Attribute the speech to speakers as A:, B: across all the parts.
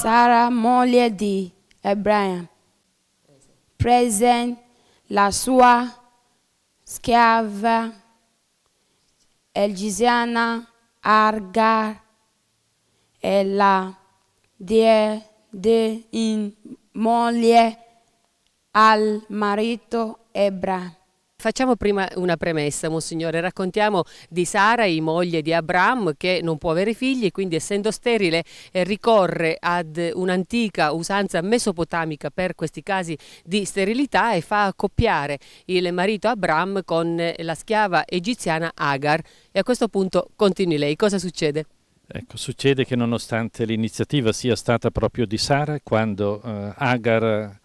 A: Sara, moglie di Abramo, prese la sua schiava egizia Argar e la diede in moglie al marito Abramo.
B: Facciamo prima una premessa, Monsignore. Raccontiamo di Sarai, moglie di Abram, che non può avere figli, quindi essendo sterile eh, ricorre ad un'antica usanza mesopotamica per questi casi di sterilità e fa accoppiare il marito Abram con eh, la schiava egiziana Agar. E a questo punto continui lei. Cosa succede?
C: Ecco, succede che nonostante l'iniziativa sia stata proprio di Sara, quando eh, Agar eh,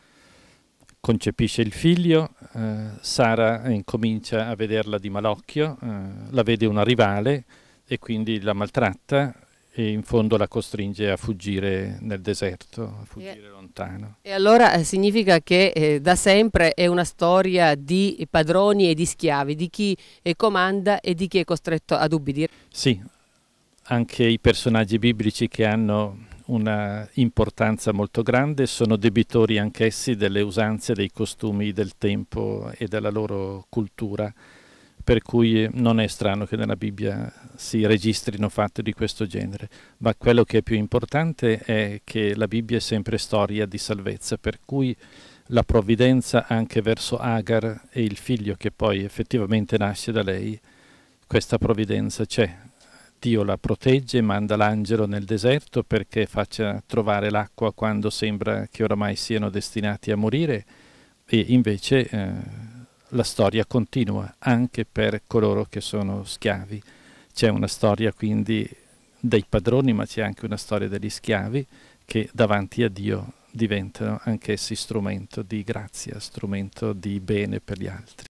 C: concepisce il figlio, eh, Sara incomincia a vederla di malocchio, eh, la vede una rivale e quindi la maltratta e in fondo la costringe a fuggire nel deserto, a fuggire e, lontano.
B: E allora eh, significa che eh, da sempre è una storia di padroni e di schiavi, di chi comanda e di chi è costretto ad ubbidire.
C: Sì, anche i personaggi biblici che hanno una importanza molto grande, sono debitori anch'essi delle usanze, dei costumi del tempo e della loro cultura, per cui eh, non è strano che nella Bibbia si registrino fatti di questo genere, ma quello che è più importante è che la Bibbia è sempre storia di salvezza, per cui la provvidenza anche verso Agar e il figlio che poi effettivamente nasce da lei, questa provvidenza c'è, Dio la protegge, manda l'angelo nel deserto perché faccia trovare l'acqua quando sembra che oramai siano destinati a morire e invece eh, la storia continua anche per coloro che sono schiavi. C'è una storia quindi dei padroni ma c'è anche una storia degli schiavi che davanti a Dio diventano anch'essi strumento di grazia, strumento di bene per gli altri.